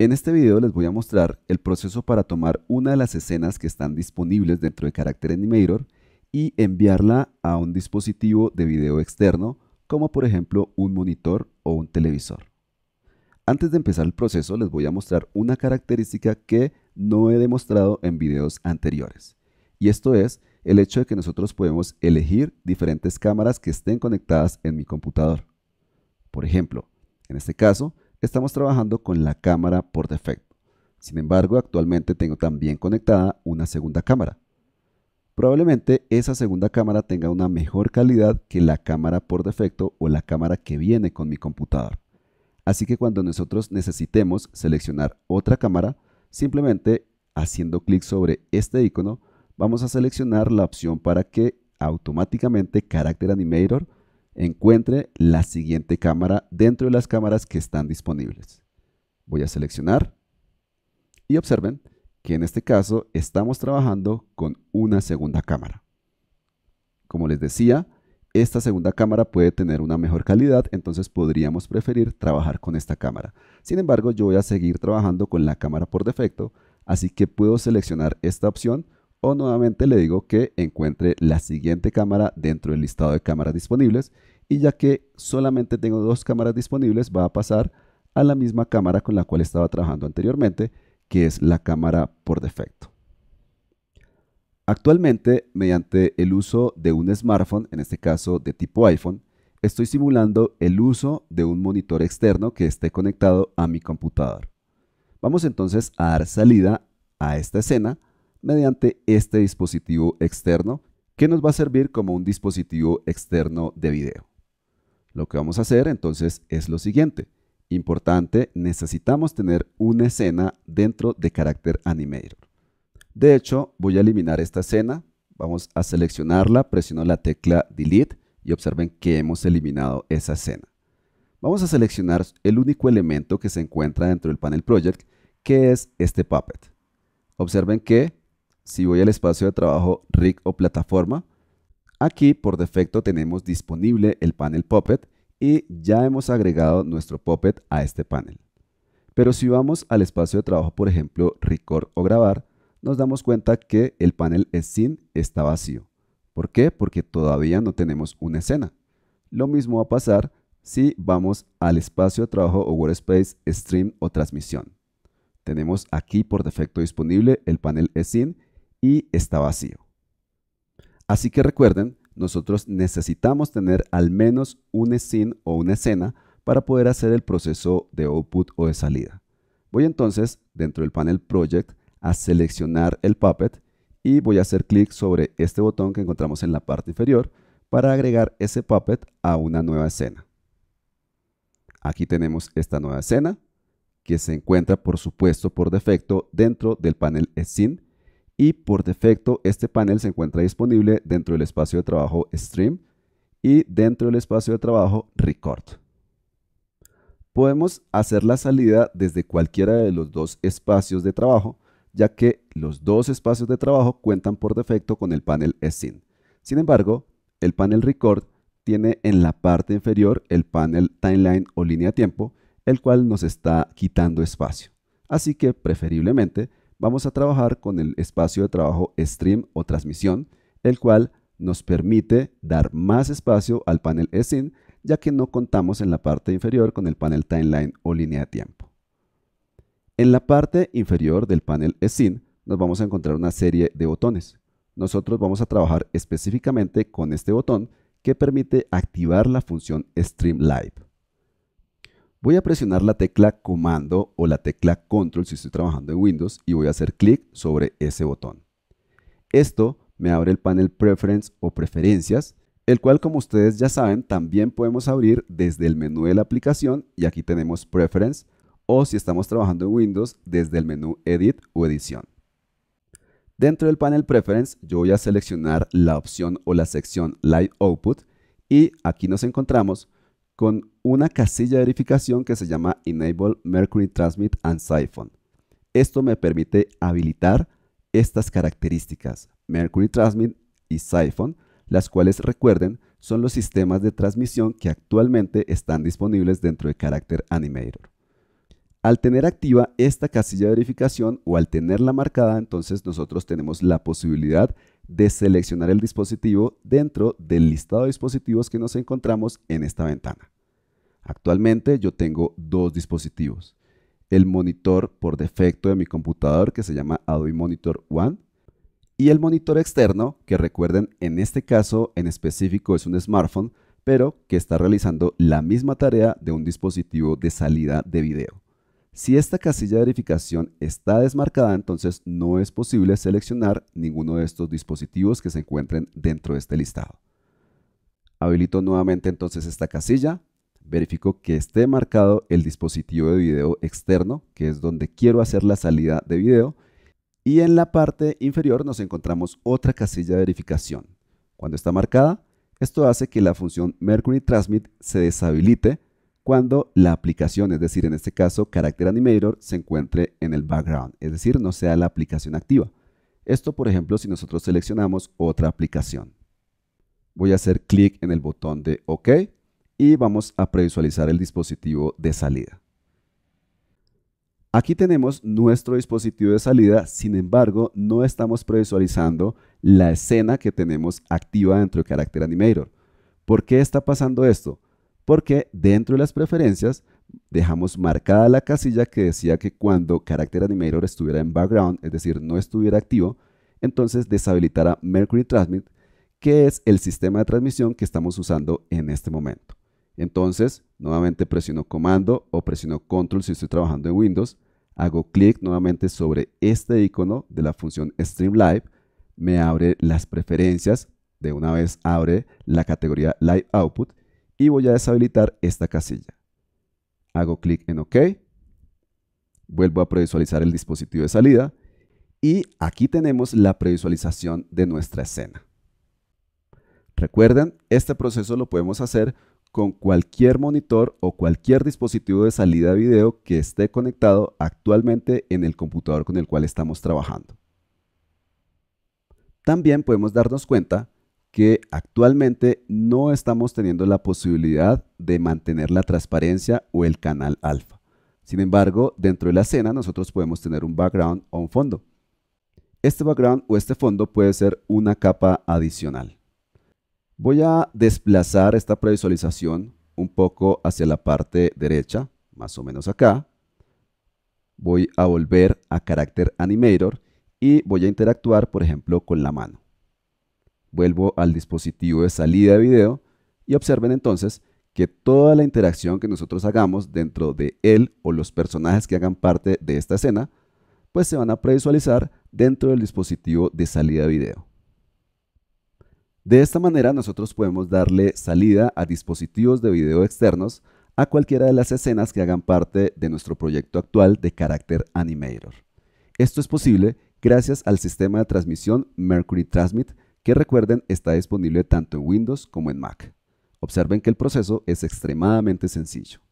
En este video les voy a mostrar el proceso para tomar una de las escenas que están disponibles dentro de Character Animator y enviarla a un dispositivo de video externo, como por ejemplo un monitor o un televisor. Antes de empezar el proceso les voy a mostrar una característica que no he demostrado en videos anteriores. Y esto es el hecho de que nosotros podemos elegir diferentes cámaras que estén conectadas en mi computador. Por ejemplo, en este caso estamos trabajando con la cámara por defecto. Sin embargo, actualmente tengo también conectada una segunda cámara. Probablemente esa segunda cámara tenga una mejor calidad que la cámara por defecto o la cámara que viene con mi computador. Así que cuando nosotros necesitemos seleccionar otra cámara, simplemente haciendo clic sobre este icono, vamos a seleccionar la opción para que automáticamente Character Animator encuentre la siguiente cámara dentro de las cámaras que están disponibles. Voy a seleccionar y observen que en este caso estamos trabajando con una segunda cámara. Como les decía, esta segunda cámara puede tener una mejor calidad, entonces podríamos preferir trabajar con esta cámara. Sin embargo, yo voy a seguir trabajando con la cámara por defecto, así que puedo seleccionar esta opción o nuevamente le digo que encuentre la siguiente cámara dentro del listado de cámaras disponibles y ya que solamente tengo dos cámaras disponibles, va a pasar a la misma cámara con la cual estaba trabajando anteriormente, que es la cámara por defecto. Actualmente, mediante el uso de un smartphone, en este caso de tipo iPhone, estoy simulando el uso de un monitor externo que esté conectado a mi computador. Vamos entonces a dar salida a esta escena mediante este dispositivo externo que nos va a servir como un dispositivo externo de video. Lo que vamos a hacer entonces es lo siguiente. Importante, necesitamos tener una escena dentro de carácter Animator. De hecho, voy a eliminar esta escena. Vamos a seleccionarla, presiono la tecla Delete y observen que hemos eliminado esa escena. Vamos a seleccionar el único elemento que se encuentra dentro del panel Project, que es este Puppet. Observen que si voy al espacio de trabajo Rig o plataforma, Aquí por defecto tenemos disponible el panel Puppet y ya hemos agregado nuestro Puppet a este panel. Pero si vamos al espacio de trabajo, por ejemplo, record o grabar, nos damos cuenta que el panel Scene está vacío. ¿Por qué? Porque todavía no tenemos una escena. Lo mismo va a pasar si vamos al espacio de trabajo o workspace, stream o transmisión. Tenemos aquí por defecto disponible el panel Scene y está vacío. Así que recuerden, nosotros necesitamos tener al menos un scene o una escena para poder hacer el proceso de output o de salida. Voy entonces dentro del panel Project a seleccionar el Puppet y voy a hacer clic sobre este botón que encontramos en la parte inferior para agregar ese Puppet a una nueva escena. Aquí tenemos esta nueva escena que se encuentra por supuesto por defecto dentro del panel Scene y por defecto este panel se encuentra disponible dentro del espacio de trabajo Stream y dentro del espacio de trabajo Record. Podemos hacer la salida desde cualquiera de los dos espacios de trabajo, ya que los dos espacios de trabajo cuentan por defecto con el panel Scene. Sin embargo, el panel Record tiene en la parte inferior el panel Timeline o línea tiempo, el cual nos está quitando espacio. Así que preferiblemente vamos a trabajar con el espacio de trabajo stream o transmisión, el cual nos permite dar más espacio al panel scene, ya que no contamos en la parte inferior con el panel timeline o línea de tiempo. En la parte inferior del panel scene nos vamos a encontrar una serie de botones. Nosotros vamos a trabajar específicamente con este botón que permite activar la función Stream Live. Voy a presionar la tecla comando o la tecla control si estoy trabajando en Windows y voy a hacer clic sobre ese botón. Esto me abre el panel Preference o Preferencias, el cual como ustedes ya saben también podemos abrir desde el menú de la aplicación y aquí tenemos Preference o si estamos trabajando en Windows desde el menú Edit o Edición. Dentro del panel Preference yo voy a seleccionar la opción o la sección Light Output y aquí nos encontramos con una casilla de verificación que se llama Enable Mercury Transmit and Siphon. Esto me permite habilitar estas características, Mercury Transmit y Siphon, las cuales recuerden son los sistemas de transmisión que actualmente están disponibles dentro de Character Animator. Al tener activa esta casilla de verificación o al tenerla marcada, entonces nosotros tenemos la posibilidad de seleccionar el dispositivo dentro del listado de dispositivos que nos encontramos en esta ventana. Actualmente yo tengo dos dispositivos. El monitor por defecto de mi computador que se llama Adobe Monitor One y el monitor externo que recuerden en este caso en específico es un smartphone pero que está realizando la misma tarea de un dispositivo de salida de video. Si esta casilla de verificación está desmarcada, entonces no es posible seleccionar ninguno de estos dispositivos que se encuentren dentro de este listado. Habilito nuevamente entonces esta casilla, verifico que esté marcado el dispositivo de video externo, que es donde quiero hacer la salida de video, y en la parte inferior nos encontramos otra casilla de verificación. Cuando está marcada, esto hace que la función Mercury Transmit se deshabilite cuando la aplicación, es decir, en este caso Character Animator, se encuentre en el background, es decir, no sea la aplicación activa. Esto, por ejemplo, si nosotros seleccionamos otra aplicación. Voy a hacer clic en el botón de OK y vamos a previsualizar el dispositivo de salida. Aquí tenemos nuestro dispositivo de salida, sin embargo, no estamos previsualizando la escena que tenemos activa dentro de Character Animator. ¿Por qué está pasando esto? porque dentro de las preferencias dejamos marcada la casilla que decía que cuando Character Animator estuviera en background, es decir, no estuviera activo, entonces deshabilitará Mercury Transmit, que es el sistema de transmisión que estamos usando en este momento. Entonces, nuevamente presiono comando o presiono control si estoy trabajando en Windows, hago clic nuevamente sobre este icono de la función Stream Live, me abre las preferencias, de una vez abre la categoría Live Output y voy a deshabilitar esta casilla. Hago clic en OK. Vuelvo a previsualizar el dispositivo de salida y aquí tenemos la previsualización de nuestra escena. Recuerden, este proceso lo podemos hacer con cualquier monitor o cualquier dispositivo de salida de video que esté conectado actualmente en el computador con el cual estamos trabajando. También podemos darnos cuenta que actualmente no estamos teniendo la posibilidad de mantener la transparencia o el canal alfa. Sin embargo, dentro de la escena nosotros podemos tener un background o un fondo. Este background o este fondo puede ser una capa adicional. Voy a desplazar esta previsualización un poco hacia la parte derecha, más o menos acá. Voy a volver a carácter animator y voy a interactuar, por ejemplo, con la mano. Vuelvo al dispositivo de salida de video y observen entonces que toda la interacción que nosotros hagamos dentro de él o los personajes que hagan parte de esta escena, pues se van a previsualizar dentro del dispositivo de salida de video. De esta manera nosotros podemos darle salida a dispositivos de video externos a cualquiera de las escenas que hagan parte de nuestro proyecto actual de carácter Animator. Esto es posible gracias al sistema de transmisión Mercury Transmit recuerden está disponible tanto en Windows como en Mac. Observen que el proceso es extremadamente sencillo.